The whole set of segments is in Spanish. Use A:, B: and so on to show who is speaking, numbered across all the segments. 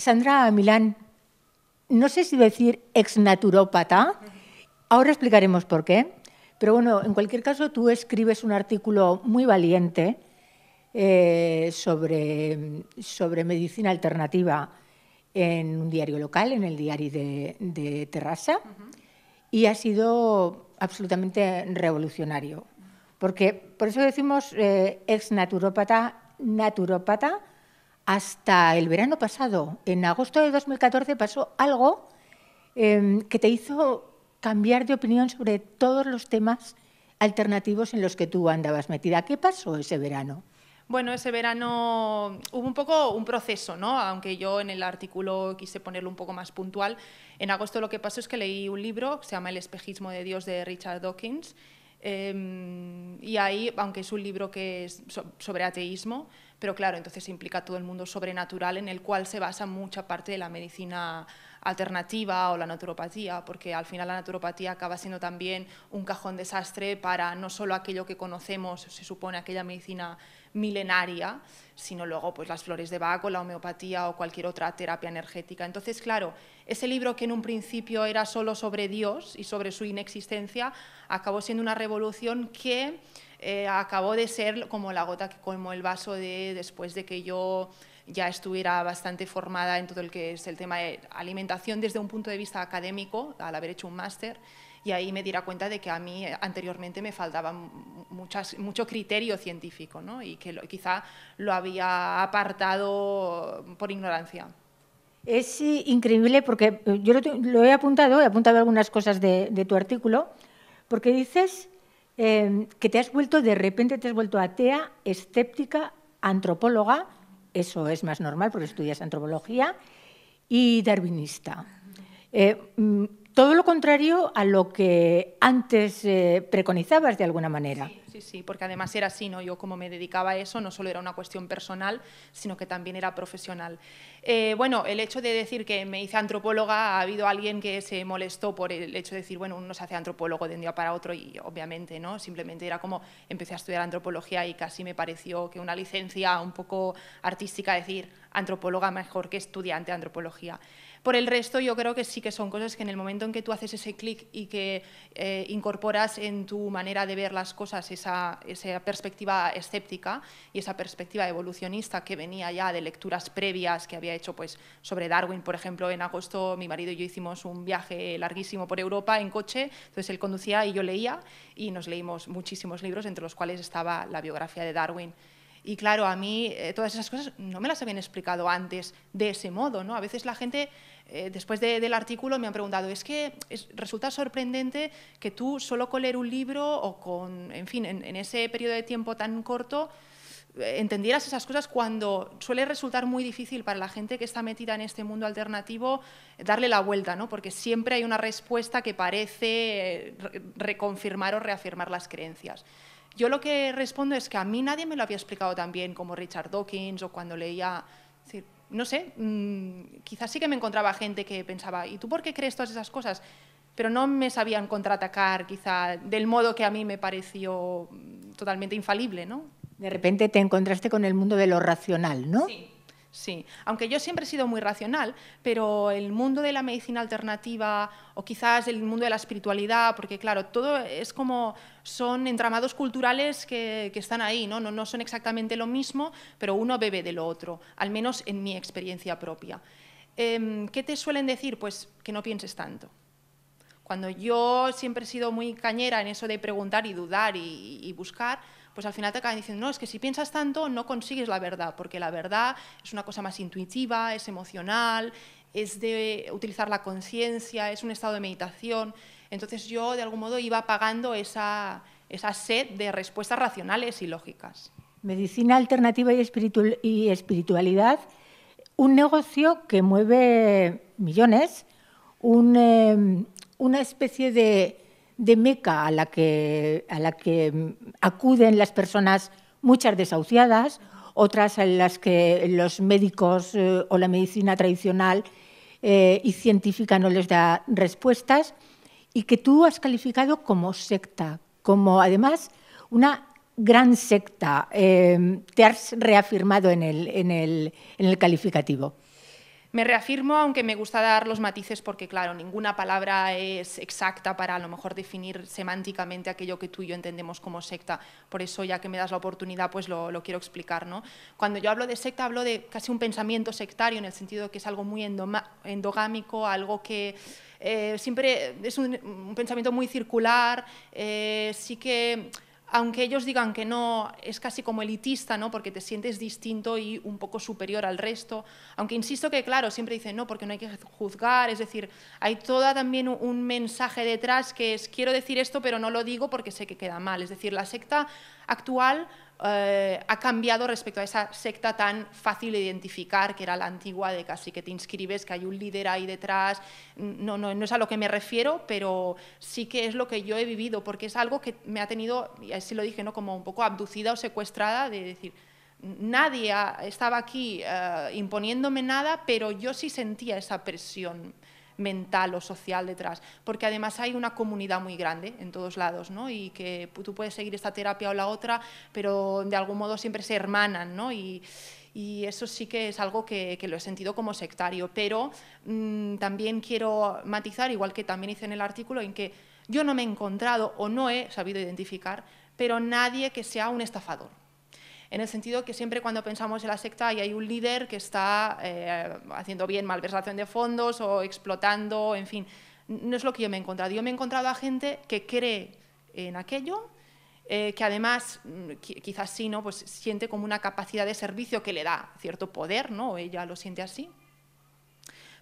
A: Sandra Milán, no sé si decir ex naturópata. ahora explicaremos por qué, pero bueno, en cualquier caso tú escribes un artículo muy valiente eh, sobre, medicina alternativa en un diario local, en el diario de, Terrassa, y ha sido absolutamente revolucionario. Porque por eso decimos eh, ex naturópata, naturópata, hasta el verano pasado, en agosto de 2014, pasó algo em, que te hizo cambiar de opinión sobre todos los temas alternativos en los que tú andabas metida. ¿Qué pasó ese verano?
B: Bueno, ese verano hubo un poco un proceso, ¿no? Aunque yo en el artículo quise ponerlo un poco más puntual. En agosto lo que pasó es que leí un libro que se llama El espejismo de Dios de Richard Dawkins. Em, y ahí, aunque es un libro que es sobre ateísmo, pero claro, entonces implica todo el mundo sobrenatural en el cual se basa mucha parte de la medicina alternativa o la naturopatía, porque al final la naturopatía acaba siendo también un cajón desastre para no solo aquello que conocemos, se supone aquella medicina milenaria, sino luego pues las flores de Bach o la homeopatía o cualquier otra terapia energética. Entonces, claro, ese libro que en un principio era solo sobre Dios y sobre su inexistencia, acabó siendo una revolución que eh, acabó de ser como la gota que colmó el vaso de después de que yo ya estuviera bastante formada en todo el que es el tema de alimentación desde un punto de vista académico, al haber hecho un máster, y ahí me diera cuenta de que a mí anteriormente me faltaba muchas, mucho criterio científico ¿no? y que quizá lo había apartado por ignorancia.
A: Es increíble porque eh, yo lo, he apuntado, he apuntado algunas cosas de, de tu artículo, porque dices Em, que te has vuelto, de repente te has vuelto atea, escéptica, antropóloga, eso es más normal porque estudias antropología, y darwinista. Eh, mm, todo lo contrario a lo que antes eh, preconizabas de alguna manera.
B: Sí, sí, porque además era así, ¿no? Yo como me dedicaba a eso, no solo era una cuestión personal, sino que también era profesional. Eh, bueno, el hecho de decir que me hice antropóloga, ha habido alguien que se molestó por el hecho de decir, bueno, uno se hace antropólogo de un día para otro y obviamente, ¿no? Simplemente era como empecé a estudiar antropología y casi me pareció que una licencia un poco artística decir antropóloga mejor que estudiante de antropología. Por el resto, yo creo que sí que son cosas que en el momento en que tú haces ese clic y que eh, incorporas en tu manera de ver las cosas esa, perspectiva escéptica y esa perspectiva evolucionista que venía ya de lecturas previas que había hecho pues, sobre Darwin, por ejemplo, en agosto mi marido y yo hicimos un viaje larguísimo por Europa en coche, entonces él conducía y yo leía y nos leímos muchísimos libros, entre los cuales estaba la biografía de Darwin. Y claro, a mí eh, todas esas cosas no me las habían explicado antes de ese modo, ¿no? A veces la gente, eh, después del artículo, me han preguntado, es que resulta sorprendente que tú solo con leer un libro o con, en fin, en, ese periodo de tiempo tan corto, eh, entendieras esas cosas cuando suele resultar muy difícil para la gente que está metida en este mundo alternativo darle la vuelta, ¿no? Porque siempre hay una respuesta que parece reconfirmar o reafirmar las creencias. Yo lo que respondo es que a mí nadie me lo había explicado tan bien como Richard Dawkins o cuando leía... no sé, mm, quizás sí que me encontraba gente que pensaba, ¿y tú por qué crees todas esas cosas? Pero no me sabían contraatacar quizá del modo que a mí me pareció mm, totalmente infalible, ¿no? De
A: repente te encontraste con el mundo de lo racional, ¿no?
B: Sí, aunque yo siempre he sido muy racional, pero el mundo de la medicina alternativa o quizás el mundo de la espiritualidad, porque claro, todo es como son entramados culturales que, están ahí, ¿no? ¿no? son exactamente lo mismo, pero uno bebe de lo otro, al menos en mi experiencia propia. Em, ¿Qué te suelen decir? Pues que no pienses tanto. Cuando yo siempre he sido muy cañera en eso de preguntar y dudar y buscar, pues al final te acaban diciendo, no, es que si piensas tanto no consigues la verdad, porque la verdad es una cosa más intuitiva, es emocional, es de utilizar la conciencia, es un estado de meditación. Entonces yo de algún modo iba apagando esa, sed de respuestas racionales y lógicas.
A: Medicina alternativa y, espiritualidad, un negocio que mueve millones, eh, una especie de de meca a la que, acuden las personas, muchas desahuciadas, otras a las que los médicos eh, o la medicina tradicional eh, y científica no les da respuestas, y que tú has calificado como secta, como además una gran secta. Eh, te has reafirmado en el calificativo.
B: Me reafirmo, aunque me gusta dar los matices, porque claro, ninguna palabra es exacta para a lo mejor definir semánticamente aquello que tú y yo entendemos como secta. Por eso, ya que me das la oportunidad, pues lo, quiero explicar. ¿no? Cuando yo hablo de secta, hablo de casi un pensamiento sectario, en el sentido de que es algo muy endogámico, algo que eh, siempre es un, pensamiento muy circular, eh, sí que aunque ellos digan que no, es casi como elitista, ¿no? porque te sientes distinto y un poco superior al resto. Aunque insisto que, claro, siempre dicen, no, porque no hay que juzgar, es decir, hay toda también un mensaje detrás que es, quiero decir esto, pero no lo digo porque sé que queda mal. Es decir, la secta actual eh, ha cambiado respecto a esa secta tan fácil de identificar, que era la antigua de casi que te inscribes, que hay un líder ahí detrás. No, no, no es a lo que me refiero, pero sí que es lo que yo he vivido, porque es algo que me ha tenido, y así lo dije, ¿no? como un poco abducida o secuestrada, de decir, nadie estaba aquí eh, imponiéndome nada, pero yo sí sentía esa presión mental o social detrás, porque además hay una comunidad muy grande en todos lados, ¿no? Y que tú puedes seguir esta terapia o la otra, pero de algún modo siempre se hermanan, ¿no? Y, eso sí que es algo que, lo he sentido como sectario, pero mm, también quiero matizar, igual que también hice en el artículo, en que yo no me he encontrado o no he sabido identificar, pero nadie que sea un estafador en el sentido que siempre cuando pensamos en la secta hay un líder que está eh, haciendo bien malversación de fondos o explotando, en fin, no es lo que yo me he encontrado. Yo me he encontrado a gente que cree en aquello, eh, que además mm, quizás sí, ¿no? Pues siente como una capacidad de servicio que le da cierto poder, ¿no? Ella lo siente así.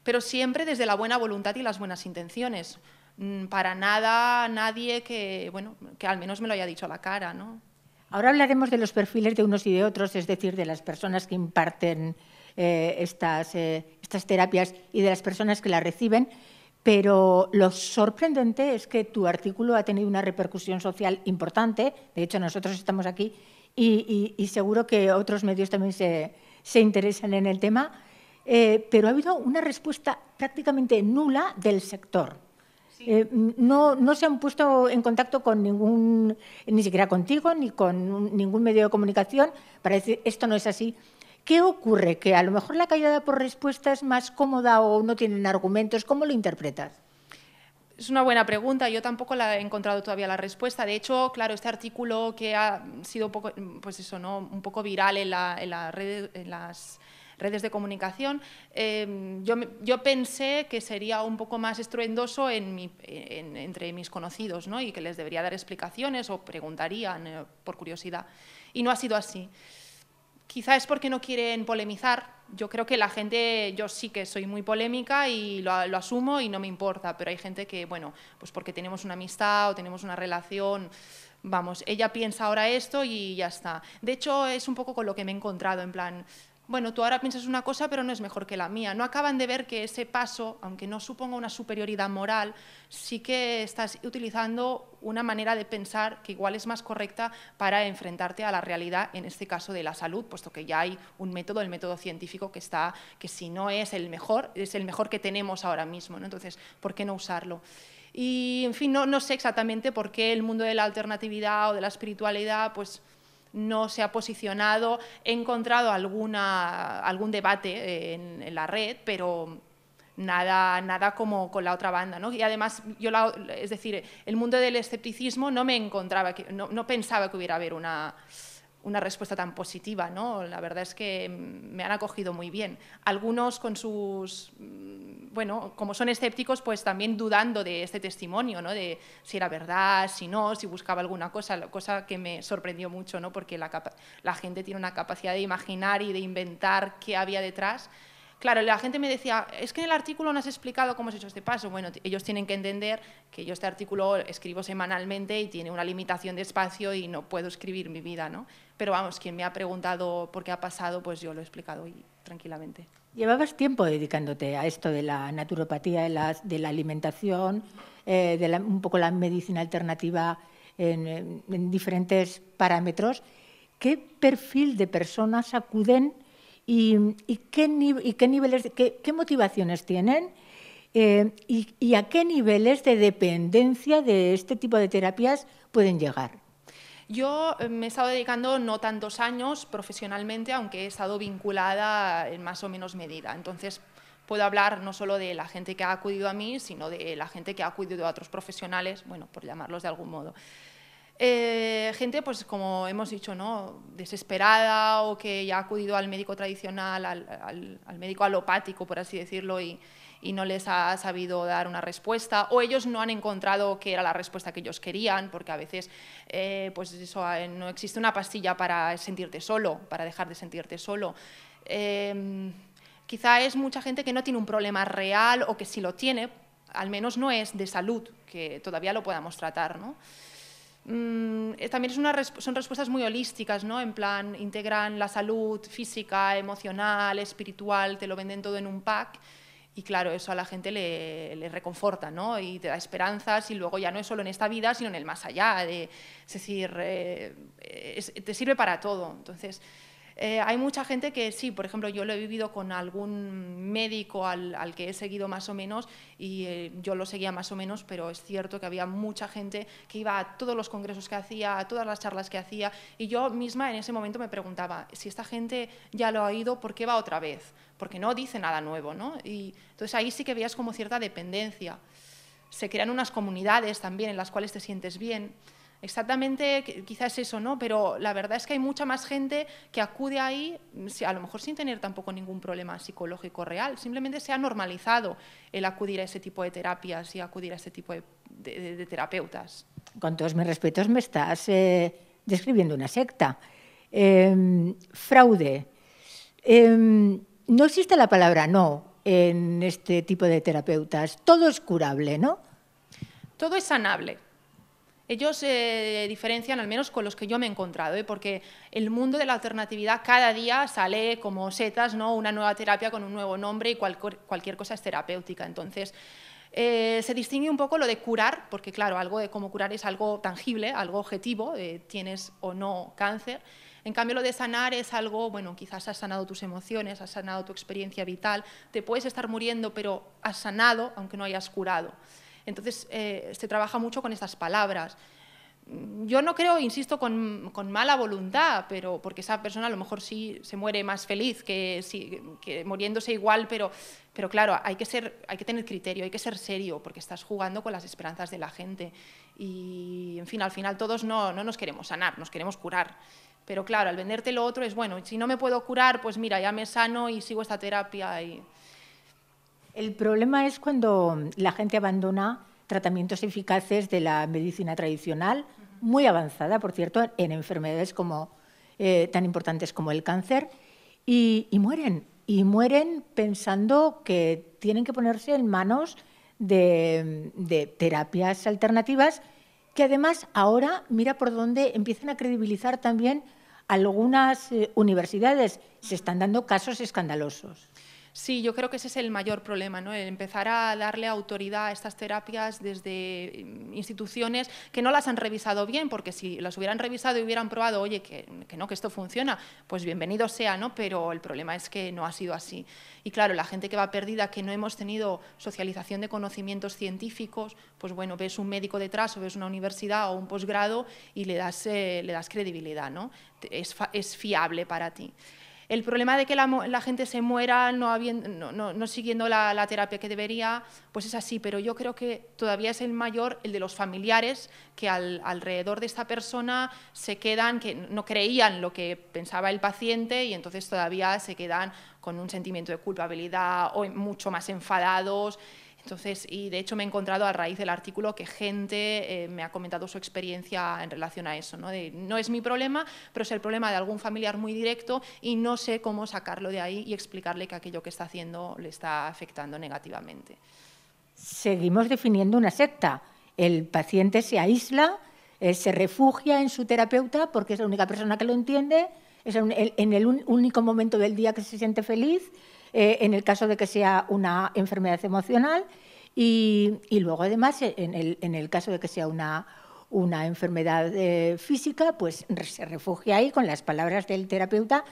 B: Pero siempre desde la buena voluntad y las buenas intenciones. Mm, para nada, nadie que, bueno, que al menos me lo haya dicho a la cara, ¿no? Ahora hablaremos
A: de los perfiles de unos y de otros, es decir, de las personas que imparten eh, eh, estas, terapias y de las personas que las reciben, pero lo sorprendente es que tu artículo ha tenido una repercusión social importante, de hecho nosotros estamos aquí y, seguro que otros medios también se, interesan en el tema, eh, pero ha habido una respuesta prácticamente nula del sector. Eh, no, se han puesto en contacto con ningún, ni siquiera contigo, ni con ningún medio de comunicación para decir esto no es así. ¿Qué ocurre? ¿Que a lo mejor la callada por respuesta es más cómoda o no tienen argumentos? ¿Cómo lo interpretas?
B: Es una buena pregunta, yo tampoco la he encontrado todavía la respuesta. De hecho, claro, este artículo que ha sido poco, pues eso, ¿no? un poco viral en, la, en, red, las redes de comunicación. Em, yo, pensé que sería un poco más estruendoso entre mis conocidos ¿no? y que les debería dar explicaciones o preguntarían eh, por curiosidad. Y no ha sido así. Quizá es porque no quieren polemizar. Yo creo que la gente, yo sí que soy muy polémica y lo, lo asumo y no me importa, pero hay gente que, bueno, pues porque tenemos una amistad o tenemos una relación, vamos, ella piensa ahora esto y ya está. De hecho, es un poco con lo que me he encontrado, en plan, bueno, tú ahora piensas una cosa, pero no es mejor que la mía. No acaban de ver que ese paso, aunque no suponga una superioridad moral, sí que estás utilizando una manera de pensar que igual es más correcta para enfrentarte a la realidad, en este caso de la salud, puesto que ya hay un método, el método científico, que está, que si no es el mejor, es el mejor que tenemos ahora mismo. Entonces, ¿por qué no usarlo? Y, en fin, no, no sé exactamente por qué el mundo de la alternatividad o de la espiritualidad, pues no se ha posicionado. He encontrado alguna, algún debate en, la red, pero nada, nada como con la otra banda. ¿no? Y además, yo es decir, el mundo del escepticismo no me encontraba, no, no pensaba que hubiera haber una una respuesta tan positiva. ¿no? La verdad es que me han acogido muy bien. Algunos con sus, mm, bueno, como son escépticos, pues también dudando de este testimonio, ¿no? de si era verdad, si no, si buscaba alguna cosa, cosa que me sorprendió mucho, ¿no? porque la, la gente tiene una capacidad de imaginar y de inventar qué había detrás Claro, la gente me decía, es que en el artículo no has explicado cómo has hecho este paso. Bueno, ellos tienen que entender que yo este artículo escribo semanalmente y tiene una limitación de espacio y no puedo escribir mi vida, ¿no? Pero vamos, quien me ha preguntado por qué ha pasado, pues yo lo he explicado y tranquilamente.
A: Llevabas tiempo dedicándote a esto de la naturopatía, de la, alimentación, eh, de un poco la medicina alternativa en diferentes parámetros. ¿Qué perfil de personas acuden? y, qué, niveles, qué, motivaciones tienen eh, y, a qué niveles de dependencia de este tipo de terapias pueden llegar.
B: Yo eh, me he estado dedicando no tantos años profesionalmente, aunque he estado vinculada en más o menos medida. Entonces, puedo hablar no solo de la gente que ha acudido a mí, sino de la gente que ha acudido a otros profesionales, bueno, por llamarlos de algún modo. Eh, gente, pues como hemos dicho, ¿no? desesperada o que ya ha acudido al médico tradicional, al, médico alopático, por así decirlo, y, no les ha sabido dar una respuesta, o ellos no han encontrado que era la respuesta que ellos querían, porque a veces eh, pues eso, eh, no existe una pastilla para sentirte solo, para dejar de sentirte solo. Em, quizá es mucha gente que no tiene un problema real o que si lo tiene, al menos no es de salud, que todavía lo podamos tratar. ¿no? Mm, eh, también es una son respuestas muy holísticas, ¿no? En plan, integran la salud física, emocional, espiritual, te lo venden todo en un pack. Y claro, eso a la gente le, reconforta, ¿no? Y te da esperanzas y luego ya no es solo en esta vida, sino en el más allá. es decir, eh, te sirve para todo. Entonces, eh, hay mucha gente que sí, por ejemplo, yo lo he vivido con algún médico al, que he seguido más o menos y eh, yo lo seguía más o menos, pero es cierto que había mucha gente que iba a todos los congresos que hacía, a todas las charlas que hacía y yo misma en ese momento me preguntaba, si esta gente ya lo ha ido, ¿por qué va otra vez? Porque no dice nada nuevo, ¿no? Y entonces ahí sí que veías como cierta dependencia. Se crean unas comunidades también en las cuales te sientes bien. Exactamente, quizás eso, ¿no? Pero la verdad es que hay mucha más gente que acude ahí, mm, a lo mejor sin tener tampoco ningún problema psicológico real. Simplemente se ha normalizado el acudir a ese tipo de terapias y acudir a ese tipo de, terapeutas.
A: Con todos mis respetos, me estás eh, describiendo una secta. Em, fraude. Em, no existe la palabra no en este tipo de terapeutas. Todo es curable, ¿no?
B: Todo es sanable ellos se eh, diferencian, al menos con los que yo me he encontrado, ¿eh? porque el mundo de la alternatividad cada día sale como setas, ¿no? una nueva terapia con un nuevo nombre y cualquier, cosa es terapéutica. Entonces, eh, se distingue un poco lo de curar, porque claro, algo de cómo curar es algo tangible, algo objetivo, eh, tienes o no cáncer. En cambio, lo de sanar es algo, bueno, quizás has sanado tus emociones, has sanado tu experiencia vital, te puedes estar muriendo, pero has sanado aunque no hayas curado. Entonces, eh, se trabaja mucho con estas palabras. Yo no creo, insisto, con, mala voluntad, pero porque esa persona a lo mejor sí se muere más feliz que, si muriéndose igual, pero, claro, hay que, ser, hay que tener criterio, hay que ser serio, porque estás jugando con las esperanzas de la gente. Y, en fin, al final todos no, no nos queremos sanar, nos queremos curar. Pero claro, al venderte lo otro es, bueno, si no me puedo curar, pues mira, ya me sano y sigo esta terapia. Y...
A: El problema es cuando la gente abandona tratamientos eficaces de la medicina tradicional, muy avanzada, por cierto, en enfermedades como, eh, tan importantes como el cáncer, y, mueren. Y mueren pensando que tienen que ponerse en manos de, terapias alternativas que además ahora mira por dónde empiezan a credibilizar también algunas eh, universidades. Se están dando casos escandalosos.
B: Sí, yo creo que ese es el mayor problema, ¿no? empezar a darle autoridad a estas terapias desde mm, instituciones que no las han revisado bien, porque si las hubieran revisado y hubieran probado, oye, que, no, que esto funciona, pues bienvenido sea, ¿no? Pero el problema es que no ha sido así. Y claro, la gente que va perdida, que no hemos tenido socialización de conocimientos científicos, pues bueno, ves un médico detrás o ves una universidad o un posgrado y le das, eh, le das credibilidad, ¿no? es fiable para ti. El problema de que la, gente se muera no, siguiendo la, terapia que debería, pues es así, pero yo creo que todavía es el mayor, el de los familiares, que alrededor de esta persona se quedan, que no creían lo que pensaba el paciente y entonces todavía se quedan con un sentimiento de culpabilidad o mucho más enfadados. Entonces, y de hecho me he encontrado a raíz del artículo que gente eh, me ha comentado su experiencia en relación a eso. ¿no? es mi problema, pero es el problema de algún familiar muy directo y no sé cómo sacarlo de ahí y explicarle que aquello que está haciendo le está afectando negativamente.
A: Seguimos definiendo una secta. El paciente se aísla, se refugia en su terapeuta porque es la única persona que lo entiende, es en el, único momento del día que se siente feliz eh, en el caso de que sea una enfermedad emocional y, luego además en el, caso de que sea una, enfermedad eh, física, pues se refugia ahí con las palabras del terapeuta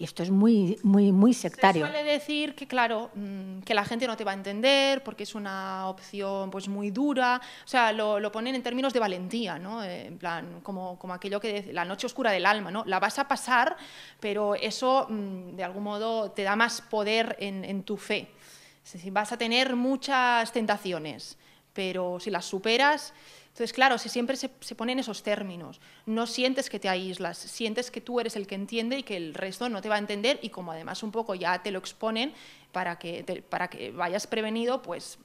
A: y esto es muy, muy, muy sectario. Se
B: suele decir que, claro, mm, que la gente no te va a entender porque es una opción pues, muy dura. O sea, lo, lo ponen en términos de valentía, ¿no? Eh, en plan, como, como aquello que dice, la noche oscura del alma, ¿no? La vas a pasar, pero eso, mm, de algún modo, te da más poder en, en tu fe. vas a tener muchas tentaciones, pero si las superas entonces, claro, si siempre se, ponen esos términos, no sientes que te aíslas, sientes que tú eres el que entiende y que el resto no te va a entender y como además un poco ya te lo exponen para que, para que vayas prevenido, pues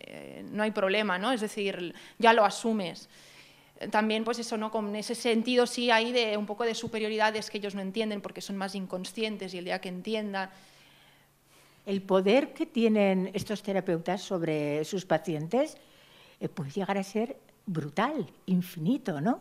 B: eh, no hay problema, ¿no? Es decir, ya lo asumes también pues eso no con ese sentido sí hay de un poco de superioridades que ellos no entienden porque son más inconscientes y el día que entiendan
A: el poder que tienen estos terapeutas sobre sus pacientes eh, puede llegar a ser brutal, infinito, ¿no?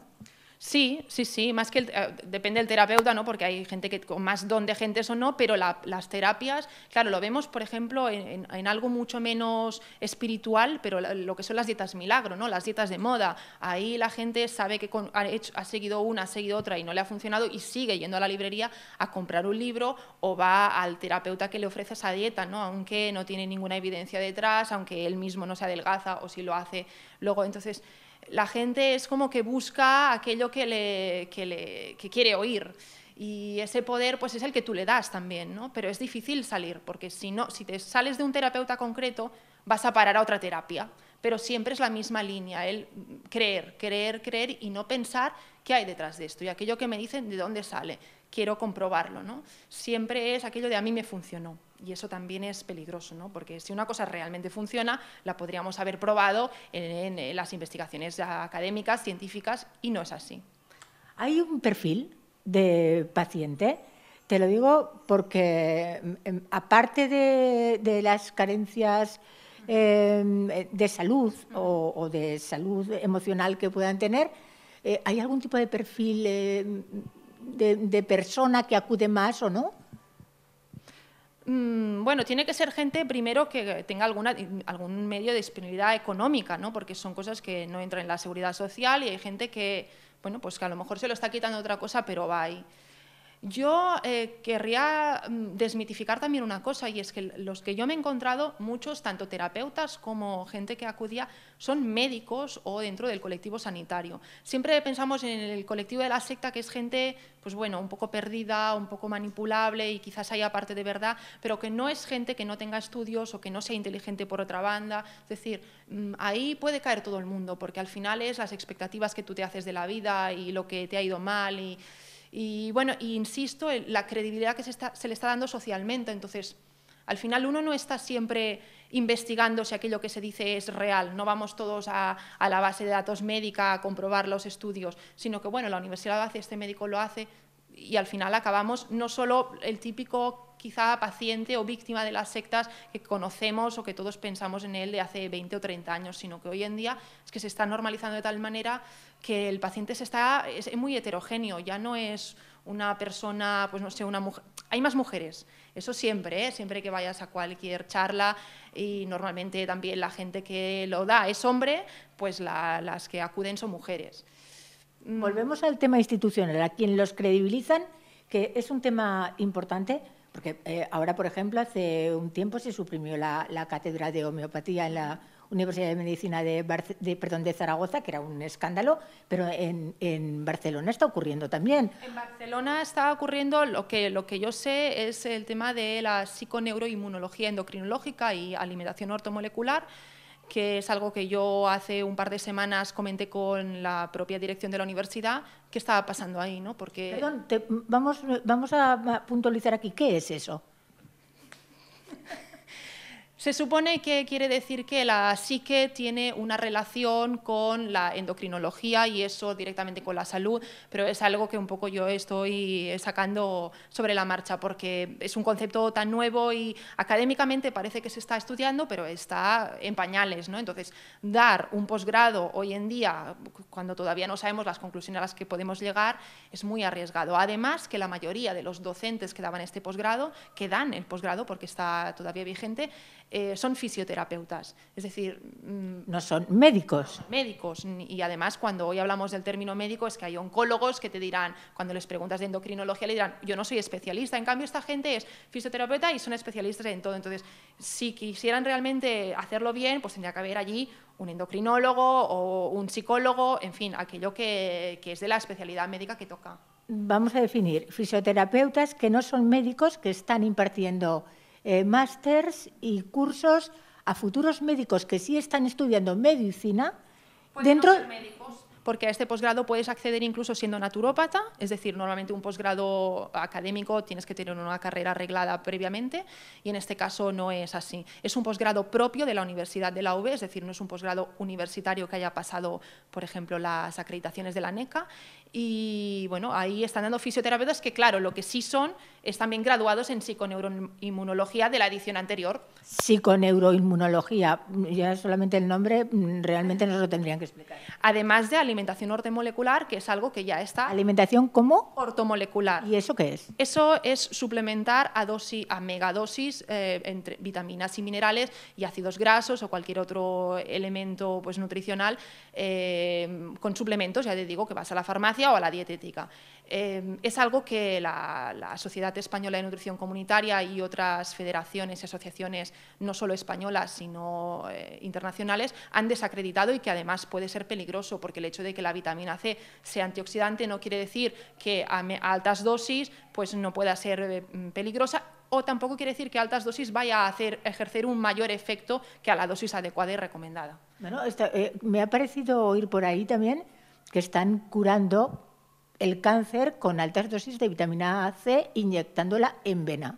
B: Sí, sí, sí, más que eh, depende del terapeuta, ¿no? Porque hay gente que con más don de gentes o no, pero las terapias, claro, lo vemos, por ejemplo, en, algo mucho menos espiritual, pero lo que son las dietas milagro, ¿no? Las dietas de moda. Ahí la gente sabe que ha, ha, seguido una, ha seguido otra y no le ha funcionado y sigue yendo a la librería a comprar un libro o va al terapeuta que le ofrece esa dieta, ¿no? Aunque no tiene ninguna evidencia detrás, aunque él mismo no se adelgaza o si lo hace luego. Entonces, la gente es como que busca aquello que, le, quiere oír. Y ese poder pues es el que tú le das también, ¿no? Pero es difícil salir, porque si, no, si te sales de un terapeuta concreto, vas a parar a otra terapia. Pero siempre es la misma línea, el creer, creer, creer y no pensar qué hay detrás de esto. Y aquello que me dicen, ¿de dónde sale? Quiero comprobarlo, ¿no? Siempre es aquello de a mí me funcionó. Y eso también es peligroso, ¿no? porque si una cosa realmente funciona, la podríamos haber probado en, eh, las investigaciones académicas, científicas, y no es así.
A: Hay un perfil de paciente te lo digo porque, em, em, aparte de, las carencias em, de salud o, de salud emocional que puedan tener, eh, ¿hay algún tipo de perfil de, persona que acude más o no?
B: Mm, bueno, tiene que ser gente primero que tenga alguna, algún medio de disponibilidad económica, ¿no? porque son cosas que no entran en la seguridad social y hay gente que, bueno, pues que a lo mejor se lo está quitando otra cosa, pero va yo eh, querría mm, desmitificar también una cosa, y es que los que yo me he encontrado, muchos, tanto terapeutas como gente que acudía, son médicos o dentro del colectivo sanitario. Siempre pensamos en el colectivo de la secta, que es gente, pues bueno, un poco perdida, un poco manipulable y quizás haya parte de verdad, pero que no es gente que no tenga estudios o que no sea inteligente por otra banda. Es decir, mm, ahí puede caer todo el mundo, porque al final es las expectativas que tú te haces de la vida y lo que te ha ido mal y y bueno, insisto, la credibilidad que se, está, se le está dando socialmente. Entonces, al final uno no está siempre investigando si aquello que se dice es real, no vamos todos a, a, la base de datos médica a comprobar los estudios, sino que bueno, la universidad lo hace, este médico lo hace y al final acabamos no solo el típico quizá paciente o víctima de las sectas que conocemos o que todos pensamos en él de hace 20 o 30 años, sino que hoy en día es que se está normalizando de tal manera que el paciente se está, es muy heterogéneo, ya no es una persona, pues no sé, una mujer. Hay más mujeres, eso siempre, ¿eh? siempre que vayas a cualquier charla y normalmente también la gente que lo da es hombre, pues las que acuden son mujeres.
A: Mm. Volvemos al tema institucional, a quien los credibilizan, que es un tema importante, porque eh, ahora, por ejemplo, hace un tiempo se suprimió la, cátedra de homeopatía en la Universidad de Medicina de, de, perdón, de Zaragoza, que era un escándalo, pero en, Barcelona está ocurriendo también.
B: En Barcelona está ocurriendo, lo que, lo que yo sé es el tema de la psiconeuroinmunología endocrinológica y alimentación ortomolecular que es algo que yo hace un par de semanas comenté con la propia dirección de la universidad, qué estaba pasando ahí, ¿no? Porque... Perdón, vamos, vamos a puntualizar aquí, ¿qué es eso? Se supone que quiere decir que la psique tiene una relación con la endocrinología y eso directamente con la salud, pero es algo que un poco yo estoy sacando sobre la marcha porque es un concepto tan nuevo y académicamente parece que se está estudiando, pero está en pañales, ¿no? Entonces, dar un posgrado hoy en día cuando todavía no sabemos las conclusiones a las que podemos llegar es muy arriesgado. Además que la mayoría de los docentes que daban este posgrado, que dan el posgrado porque está todavía vigente, eh, son fisioterapeutas, es decir... Mm,
A: no son médicos.
B: Médicos, y además cuando hoy hablamos del término médico es que hay oncólogos que te dirán, cuando les preguntas de endocrinología, le dirán, yo no soy especialista, en cambio esta gente es fisioterapeuta y son especialistas en todo, entonces si quisieran realmente hacerlo bien, pues tendría que haber allí un endocrinólogo o un psicólogo, en fin, aquello que, que es de la especialidad médica que toca.
A: Vamos a definir fisioterapeutas que no son médicos que están impartiendo eh, y cursos a futuros médicos que sí están estudiando medicina dentro de
B: médicos? porque a este posgrado puedes acceder incluso siendo naturópata, es decir, normalmente un posgrado académico tienes que tener una carrera arreglada previamente y en este caso no es así. Es un posgrado propio de la Universidad de la UB, es decir, no es un posgrado universitario que haya pasado, por ejemplo, las acreditaciones de la NECA y bueno, ahí están dando fisioterapeutas que claro, lo que sí son están bien graduados en psiconeuroinmunología de la edición anterior.
A: Psiconeuroinmunología, ya solamente el nombre mm, realmente nos lo tendrían que explicar.
B: Además de alimentación ortomolecular, que es algo que ya está. ¿Alimentación cómo? Ortomolecular. ¿Y eso qué es? Eso es suplementar a, dosis, a megadosis eh, entre vitaminas y minerales y ácidos grasos o cualquier otro elemento pues, nutricional eh, con suplementos, ya te digo, que vas a la farmacia o a la dietética. Eh, es algo que la sociedad Española de Nutrición Comunitaria y otras federaciones y asociaciones, no solo españolas, sino eh, internacionales, han desacreditado y que además puede ser peligroso, porque el hecho de que la vitamina C sea antioxidante no quiere decir que a, altas dosis pues, no pueda ser eh, peligrosa o tampoco quiere decir que a altas dosis vaya a hacer, ejercer un mayor efecto que a la dosis adecuada y recomendada.
A: Bueno, eh, me ha parecido oír por ahí también que están curando el cáncer con altas dosis de vitamina C inyectándola en vena.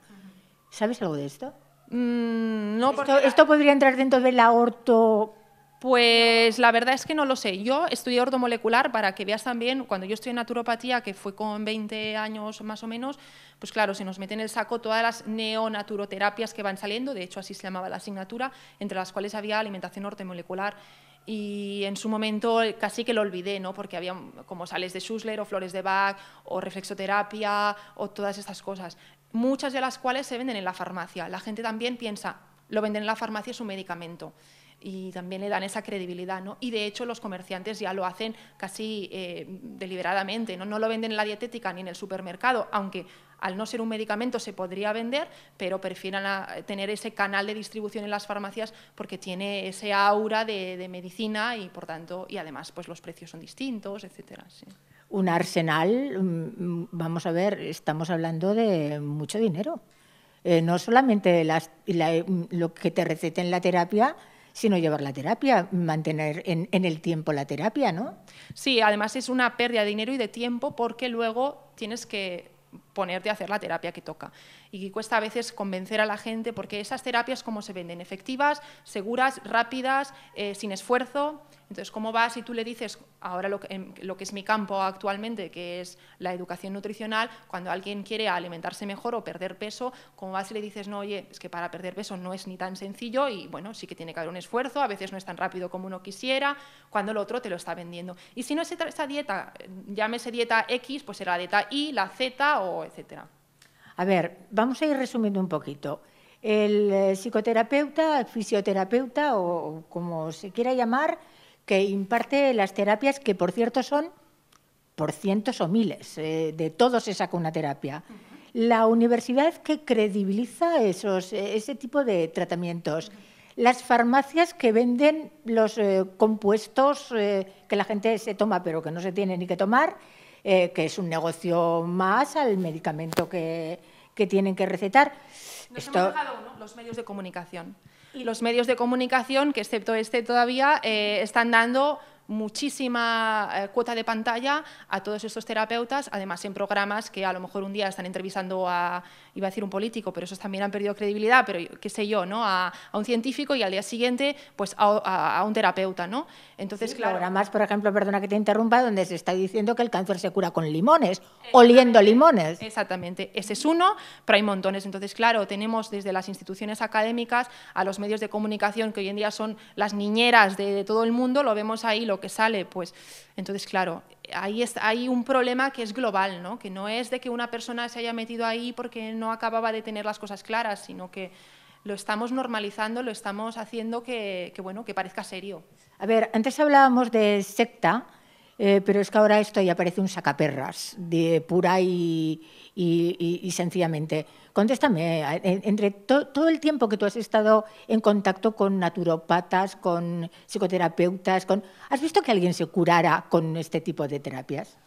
A: ¿Sabes algo de esto?
B: Mm, no, esto, podría entrar dentro de la orto pues la verdad es que no lo sé. Yo estudié orto-molecular para que veas también, cuando yo estudié en naturopatía, que fue con 20 años más o menos, pues claro, se nos meten en el saco todas las neonaturoterapias que van saliendo, de hecho así se llamaba la asignatura, entre las cuales había alimentación ortomolecular y en su momento casi que lo olvidé, porque había como sales de Schussler o flores de Bach o reflexoterapia o todas estas cosas, muchas de las cuales se venden en la farmacia. La gente también piensa, lo venden en la farmacia, es un medicamento y también le dan esa credibilidad. ¿no? Y de hecho los comerciantes ya lo hacen casi eh, deliberadamente, ¿no? no lo venden en la dietética ni en el supermercado, aunque al no ser un medicamento se podría vender, pero prefieren eh, tener ese canal de distribución en las farmacias porque tiene ese aura de, medicina y por tanto, y además pues los precios son distintos, etcétera.
A: Un arsenal, mm, vamos a ver, estamos hablando de mucho dinero. Eh, no solamente las, mm, lo que te receten la terapia, sino llevar la terapia, mantener en, el tiempo la terapia,
B: ¿no? Sí, además es una pérdida de dinero y de tiempo porque luego tienes que ponerte a hacer la terapia que toca. Y cuesta a veces convencer a la gente porque esas terapias cómo se venden, efectivas, seguras, rápidas, eh, sin esfuerzo. Entonces, ¿cómo vas si tú le dices, ahora em, lo que, es mi campo actualmente, que es la educación nutricional, cuando alguien quiere alimentarse mejor o perder peso, ¿cómo vas si le dices, no, oye, es que para perder peso no es ni tan sencillo y bueno, sí que tiene que haber un esfuerzo, a veces no es tan rápido como uno quisiera, cuando el otro te lo está vendiendo. Y si no es esa dieta, eh, llámese dieta X, pues será la dieta Y, la Z o etcétera.
A: A ver, vamos a ir resumiendo un poquito. El eh, psicoterapeuta, fisioterapeuta o, como se quiera llamar, que imparte las terapias que, por cierto, son por cientos o miles. Eh, de todos se saca una terapia. La universidad que credibiliza eh, ese tipo de tratamientos. Las farmacias que venden los compuestos que la gente se toma pero que no se tiene ni que tomar eh, que es un negocio más al medicamento que, tienen que recetar. Nos hemos
B: dejado uno, los medios de comunicación. Y Los medios de comunicación, que excepto este todavía, eh, están dando muchísima eh, cuota de pantalla a todos estos terapeutas, además en programas que a lo mejor un día están entrevistando a, iba a decir un político, pero esos también han perdido credibilidad, pero qué sé yo, ¿no? A, un científico y al día siguiente pues a, un terapeuta, ¿no? Entonces, claro. Programas, por ejemplo,
A: perdona que te interrumpa, donde se está diciendo que el cáncer se cura con limones, oliendo limones.
B: Exactamente, ese es uno, pero hay montones. Entonces, claro, tenemos desde las instituciones académicas a los medios de comunicación que hoy en día son las niñeras de, de todo el mundo, lo vemos ahí, lo que sale, pues entonces, claro, ahí hay un problema que es global, ¿no? que no es de que una persona se haya metido ahí porque no acababa de tener las cosas claras, sino que lo estamos normalizando, lo estamos haciendo que, bueno, que parezca serio.
A: A ver, antes hablábamos de secta, eh, pero es que ahora esto ya parece un sacaperras, de pura y, y sencillamente. Contéstame, entre todo el tiempo que tú has estado en contacto con naturopatas, con psicoterapeutas, con, ¿has visto que alguien se curara con este tipo de terapias?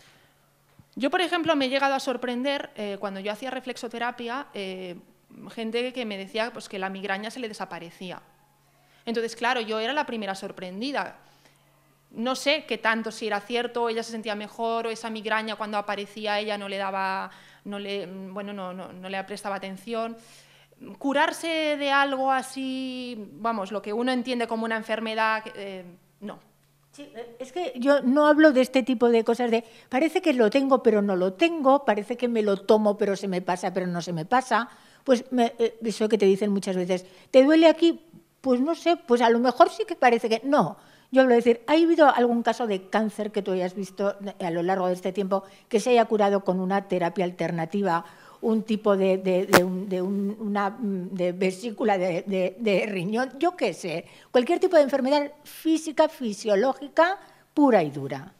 B: Yo, por ejemplo, me he llegado a sorprender eh, cuando yo hacía reflexoterapia, eh, gente que me decía pues, que la migraña se le desaparecía. Entonces, claro, yo era la primera sorprendida. No sé qué tanto si era cierto, ella se sentía mejor o esa migraña cuando aparecía ella no le daba no le, bueno, no, no, no le prestaba atención. Curarse de algo así, vamos, lo que uno entiende como una enfermedad, eh, no. es que yo
A: no hablo de este tipo de cosas de parece que lo tengo pero no lo tengo, parece que me lo tomo pero se me pasa pero no se me pasa. Pues me, eh, eso que te dicen muchas veces, ¿te duele aquí? Pues no sé, pues a lo mejor sí que parece que no, yo voy a decir, ¿ha habido algún caso de cáncer que tú hayas visto a lo largo de este tiempo que se haya curado con una terapia alternativa, un tipo de, una mm, vesícula de, riñón? Yo qué sé, cualquier tipo de enfermedad física, fisiológica, pura y dura.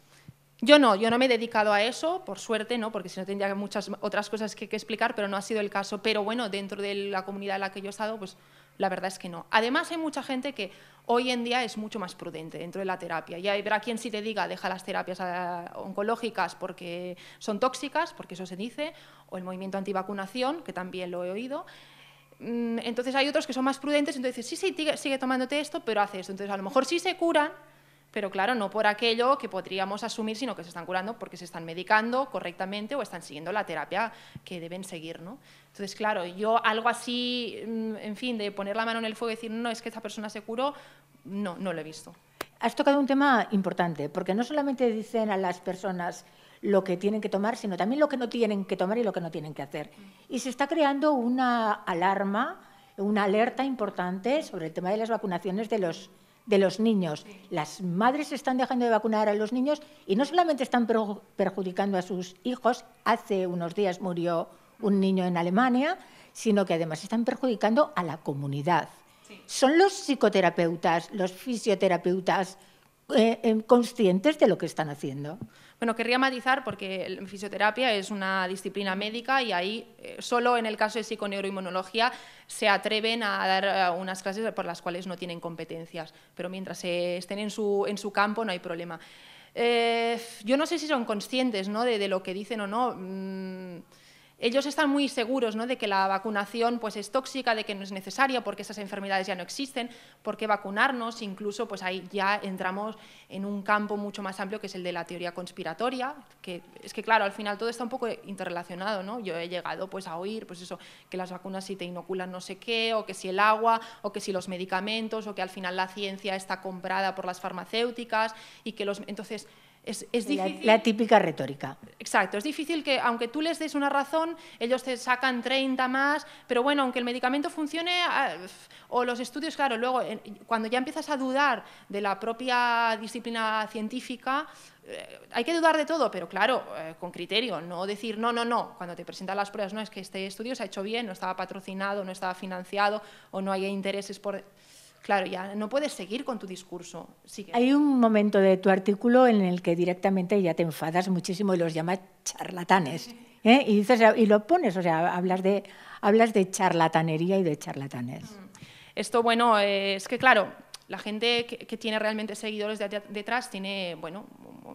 B: Yo no, yo no me he dedicado a eso, por suerte, ¿no? porque si no tendría muchas otras cosas que, que explicar, pero no ha sido el caso. Pero bueno, dentro de la comunidad en la que yo he estado, pues la verdad es que no. Además, hay mucha gente que hoy en día es mucho más prudente dentro de la terapia. Y habrá quien si te diga, deja las terapias ah, oncológicas porque son tóxicas, porque eso se dice, o el movimiento antivacunación, que también lo he oído. Mm, entonces hay otros que son más prudentes, entonces sí, sí, sigue tomándote esto, pero hace esto. Entonces a lo mejor sí se curan, pero claro, no por aquello que podríamos asumir, sino que se están curando porque se están medicando correctamente o están siguiendo la terapia que deben seguir. ¿no? Entonces, claro, yo algo así, mm, en fin, de poner la mano en el fuego y decir, no, es que esta persona se curó, no, no lo he visto.
A: Has tocado un tema importante, porque no solamente dicen a las personas lo que tienen que tomar, sino también lo que no tienen que tomar y lo que no tienen que hacer. Mm. Y se está creando una alarma, una alerta importante sobre el tema de las vacunaciones de los de los niños. Las madres están dejando de vacunar a los niños y no solamente están perjudicando a sus hijos, hace unos días murió un niño en Alemania, sino que además están perjudicando a la comunidad. ¿Son los psicoterapeutas, los fisioterapeutas eh, eh, conscientes de lo que están haciendo?
B: Bueno, querría matizar porque fisioterapia es una disciplina médica y ahí eh, solo en el caso de psiconeuroinmunología se atreven a dar eh, unas clases por las cuales no tienen competencias, pero mientras estén en su, en su campo no hay problema. Eh, yo no sé si son conscientes ¿no? de, lo que dicen o no. Mm, ellos están muy seguros ¿no? de que la vacunación pues, es tóxica, de que no es necesaria, porque esas enfermedades ya no existen, por qué vacunarnos, incluso pues, ahí ya entramos en un campo mucho más amplio que es el de la teoría conspiratoria, que es que claro, al final todo está un poco interrelacionado, ¿no? Yo he llegado pues, a oír pues, eso, que las vacunas si te inoculan no sé qué, o que si el agua, o que si los medicamentos, o que al final la ciencia está comprada por las farmacéuticas y que los... Entonces, es, La,
A: típica retórica.
B: Exacto, es difícil que aunque tú les des una razón, ellos te sacan 30 más, pero bueno, aunque el medicamento funcione ah, o los estudios, claro, luego cuando ya empiezas a dudar de la propia disciplina científica, eh, hay que dudar de todo, pero claro, eh, con criterio, no decir no, no, no, cuando te presentan las pruebas, no, es que este estudio se ha hecho bien, no estaba patrocinado, no estaba financiado o no hay intereses por claro, ya no puedes seguir con tu discurso.
A: Hay un momento de tu artículo en el que directamente ya te enfadas muchísimo y los llamas charlatanes. ¿eh? Y, dices, y lo pones, o sea, hablas de, hablas de charlatanería y de charlatanes. Mm.
B: Esto, bueno, eh, es que claro, la gente que, tiene realmente seguidores detrás tiene, bueno,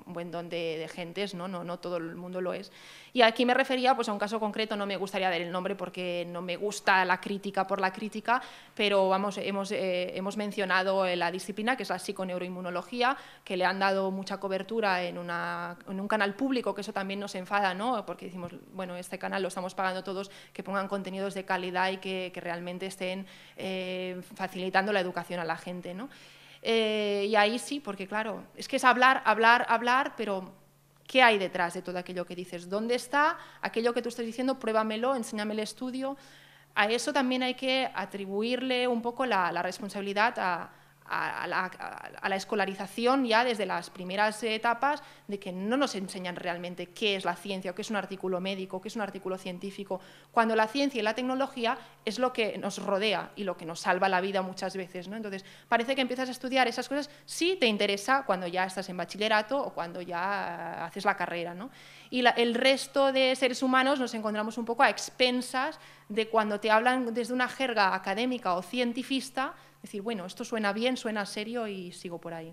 B: un buen don de, gentes, ¿no? No, no todo el mundo lo es. Y aquí me refería pues, a un caso concreto, no me gustaría dar el nombre porque no me gusta la crítica por la crítica, pero vamos, hemos, eh, hemos mencionado eh, la disciplina, que es la psiconeuroinmunología, que le han dado mucha cobertura en, en un canal público, que eso también nos enfada, ¿no? porque decimos, bueno, este canal lo estamos pagando todos, que pongan contenidos de calidad y que, realmente estén eh, facilitando la educación a la gente. ¿no? y ahí sí, porque claro, es que es hablar, hablar, hablar, pero qué hay detrás de todo aquello que dices, dónde está aquello que tú estás diciendo, pruébamelo, enséñame el estudio. A eso también hay que atribuirle un poco la, la responsabilidad a, a, la, escolarización ya desde las primeras etapas de que no nos enseñan realmente qué es la ciencia, o qué es un artículo médico, qué es un artículo científico, cuando la ciencia y la tecnología es lo que nos rodea y lo que nos salva la vida muchas veces. ¿no? Entonces, parece que empiezas a estudiar esas cosas si te interesa cuando ya estás en bachillerato o cuando ya haces la carrera. ¿no? Y el resto de seres humanos nos encontramos un poco a expensas de cuando te hablan desde una jerga académica o científica decir, bueno, esto suena bien, suena serio y sigo por ahí.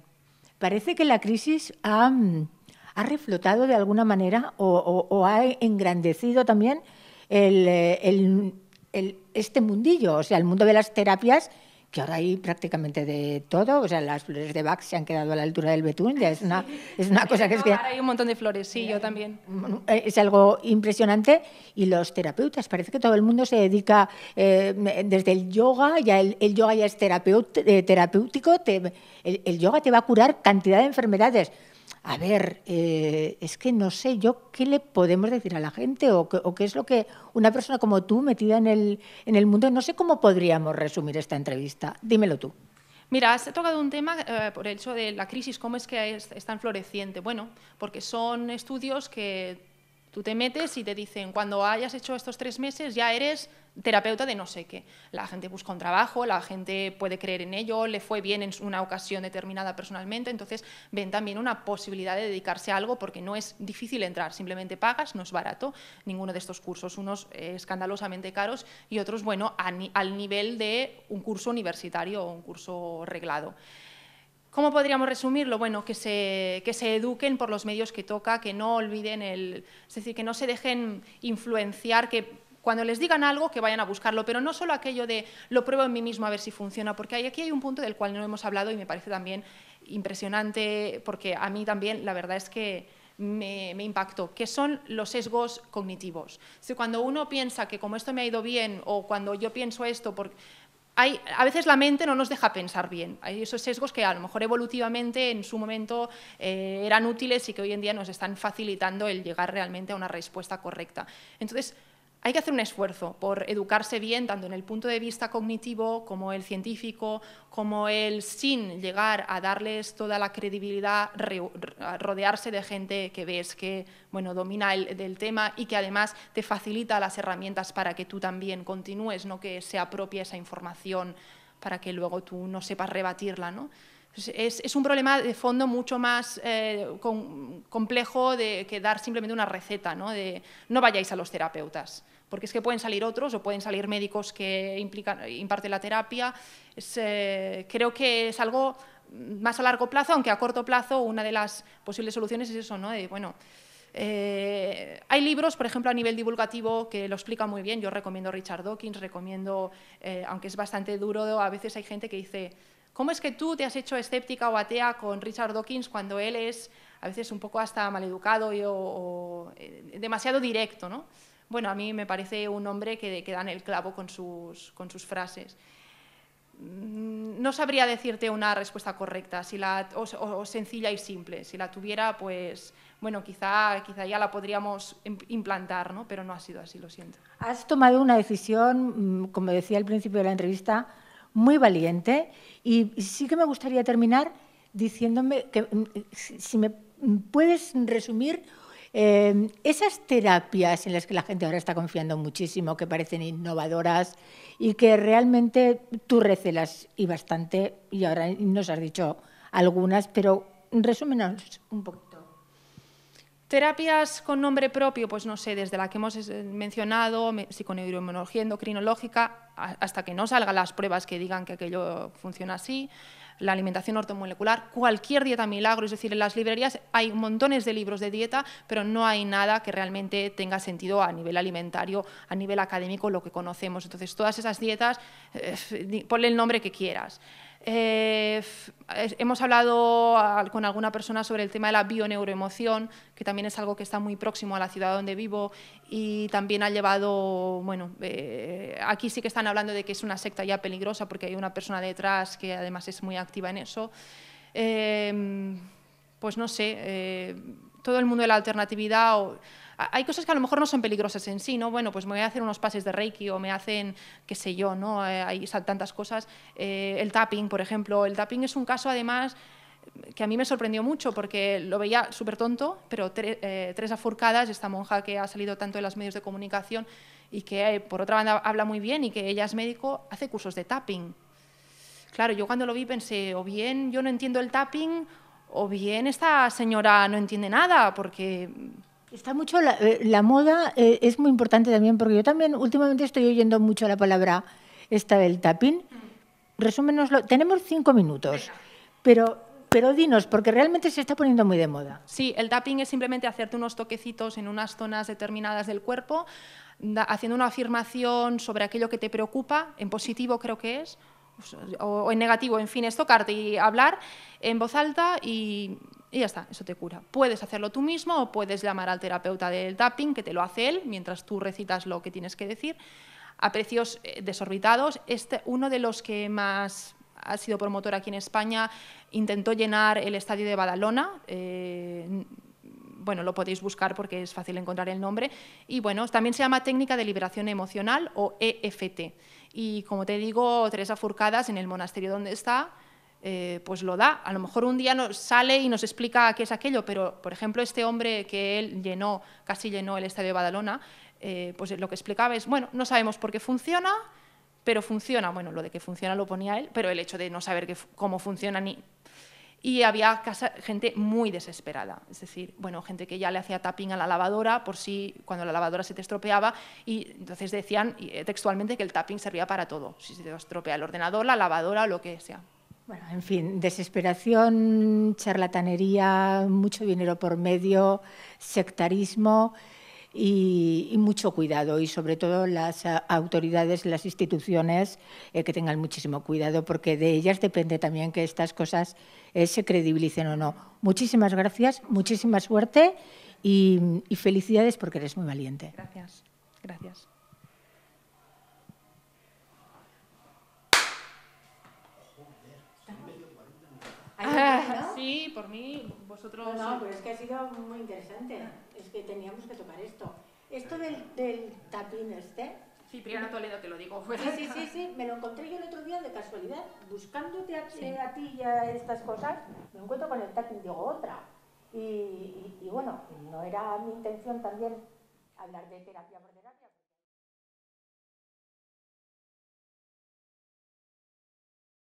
A: Parece que la crisis ha, mm, reflotado de alguna manera o, ha engrandecido también eh, este mundillo, o sea, el mundo de las terapias que ahora hay prácticamente de todo, o sea, las flores de Bach se han quedado a la altura del betún, ya es una, es una cosa que es Ahora
B: hay un montón de flores, sí, yo eh, también.
A: Eh, es algo impresionante y los terapeutas, parece que todo el mundo se dedica eh, desde el yoga, ya el, yoga ya es terapéutico, el yoga te va a curar cantidad de enfermedades, a ver, eh, es que no sé yo qué le podemos decir a la gente o, qué es lo que una persona como tú metida en el, en el mundo, no sé cómo podríamos resumir esta entrevista. Dímelo tú.
B: Mira, has tocado un tema eh, por el hecho de la crisis, cómo es que es, es, tan floreciente. Bueno, porque son estudios que Tú te metes y te dicen, cuando hayas hecho estos tres meses ya eres terapeuta de no sé qué. La gente busca un trabajo, la gente puede creer en ello, le fue bien en una ocasión determinada personalmente, entonces ven también una posibilidad de dedicarse a algo porque no es difícil entrar, simplemente pagas, no es barato ninguno de estos cursos, unos eh, escandalosamente caros y otros, bueno, al nivel de un curso universitario o un curso reglado. ¿Cómo podríamos resumirlo? Bueno, que se, se eduquen por los medios que toca, que no olviden el... Es decir, que no se dejen influenciar, que cuando les digan algo, que vayan a buscarlo, pero no solo aquello de lo pruebo en mí mismo a ver si funciona, porque aquí hay un punto del cual no hemos hablado y me parece también impresionante, porque a mí también la verdad es que me, impactó, que son los sesgos cognitivos. cuando uno piensa que como esto me ha ido bien o cuando yo pienso esto, hay, a veces la mente no nos deja pensar bien. Hay esos sesgos que a lo mejor evolutivamente en su momento eh, eran útiles y que hoy en día nos están facilitando el llegar realmente a una respuesta correcta. Entonces, hay que hacer un esfuerzo por educarse bien, tanto en el punto de vista cognitivo como el científico, como el sin llegar a darles toda la credibilidad, rodearse de gente que ves que bueno, domina el tema y que además te facilita las herramientas para que tú también continúes, no que se apropie esa información para que luego tú no sepas rebatirla. ¿no? Pues es, un problema de fondo mucho más eh, complejo de, que dar simplemente una receta, ¿no? De no vayáis a los terapeutas, porque es que pueden salir otros o pueden salir médicos que imparten la terapia. Eh, creo que es algo más a largo plazo, aunque a corto plazo una de las posibles soluciones es eso, ¿no? bueno, eh, hay libros, por ejemplo, a nivel divulgativo que lo explican muy bien. Yo recomiendo Richard Dawkins, recomiendo, aunque es bastante duro, a veces hay gente que dice ¿Cómo es que tú te has hecho escéptica o atea con Richard Dawkins cuando él es a veces un poco hasta maleducado y, o, eh, demasiado directo? ¿no? Bueno, a mí me parece un hombre que, da en el clavo con sus, con sus frases. Mm, no sabría decirte una respuesta correcta si la, o, sencilla y simple. Si la tuviera, pues bueno, quizá, quizá ya la podríamos implantar, ¿no? pero no ha sido así, lo siento.
A: Has tomado una decisión, mm, como decía al principio de la entrevista, muy valiente y, sí que me gustaría terminar diciéndome que mm, si me puedes resumir eh, esas terapias en las que la gente ahora está confiando muchísimo, que parecen innovadoras y que realmente tú recelas y bastante, y ahora nos has dicho algunas, pero resúmenos un poco.
B: Terapias con nombre propio, pues no sé, desde la que hemos eh, mencionado, psiconeuroinmunología endocrinológica, hasta que no salgan las pruebas que digan que aquello funciona así, la alimentación ortomolecular, cualquier dieta milagro, es decir, en las librerías hay montones de libros de dieta, pero no hay nada que realmente tenga sentido a nivel alimentario, a nivel académico, lo que conocemos. Entonces, todas esas dietas, eh, ponle el nombre que quieras. Eh, hemos hablado con alguna persona sobre el tema de la bioneuroemoción, que también es algo que está muy próximo a la ciudad donde vivo y también ha llevado, bueno, eh, aquí sí que están hablando de que es una secta ya peligrosa porque hay una persona detrás que además es muy activa en eso. Eh, pues no sé, todo el mundo de la alternatividad... O, hay cosas que a lo mejor no son peligrosas en sí, ¿no? Bueno, pues me voy a hacer unos pases de Reiki o me hacen, qué sé yo, ¿no? Eh, hay tantas cosas. Eh, el tapping, por ejemplo. El tapping es un caso, además, que a mí me sorprendió mucho porque lo veía súper tonto, pero eh, tres afurcadas, esta monja que ha salido tanto en los medios de comunicación y que por otra banda habla muy bien y que ella es médico, hace cursos de tapping. Claro, yo cuando lo vi pensé, o bien yo no entiendo el tapping, o bien esta señora no entiende nada, porque
A: Está mucho la, eh, moda, eh, es muy importante también, porque yo también últimamente estoy oyendo mucho la palabra esta del tapping. Mm. Resúmenoslo, tenemos cinco minutos, pero pero dinos, porque realmente se está poniendo muy de moda.
B: Sí, el tapping es simplemente hacerte unos toquecitos en unas zonas determinadas del cuerpo, haciendo una afirmación sobre aquello que te preocupa, en positivo creo que es, o, o en negativo, en fin, es tocarte y hablar en voz alta y y ya está, eso te cura. Puedes hacerlo tú mismo o puedes llamar al terapeuta del tapping, que te lo hace él, mientras tú recitas lo que tienes que decir, a precios eh, desorbitados. Este, uno de los que más ha sido promotor aquí en España intentó llenar el estadio de Badalona. Eh, bueno, lo podéis buscar porque es fácil encontrar el nombre. Y bueno, también se llama técnica de liberación emocional o EFT. Y como te digo, Teresa Furcadas, en el monasterio donde está, eh, pues lo da. A lo mejor un día nos sale y nos explica qué es aquello, pero por ejemplo este hombre que él llenó, casi llenó el estadio de Badalona, eh, pues lo que explicaba es, bueno, no sabemos por qué funciona, pero funciona. Bueno, lo de que funciona lo ponía él, pero el hecho de no saber cómo funciona ni... Y había gente muy desesperada, es decir, bueno, gente que ya le hacía tapping a la lavadora por si cuando la lavadora se te estropeaba y entonces decían eh, textualmente que el tapping servía para todo, si se te estropea el ordenador, la lavadora, lo que sea.
A: Bueno, en fin, desesperación, charlatanería, mucho dinero por medio, sectarismo y, mucho cuidado. Y sobre todo las autoridades, las instituciones, eh, que tengan muchísimo cuidado, porque de ellas depende también que estas cosas eh, se credibilicen o no. Muchísimas gracias, muchísima suerte y, y felicidades porque eres muy valiente. Gracias, gracias. Ah,
B: sí, por mí, vosotros... No, no, pero es que ha
A: sido muy interesante. Es que teníamos que tocar esto. Esto del, del tapín este...
B: Sí, Priana Toledo, te lo digo. Sí, sí,
A: sí, me lo encontré yo el otro día de casualidad, buscándote a, ti y a estas cosas, me encuentro con el tapín, digo, otra. Y,
B: y bueno, no era mi
A: intención también hablar de terapia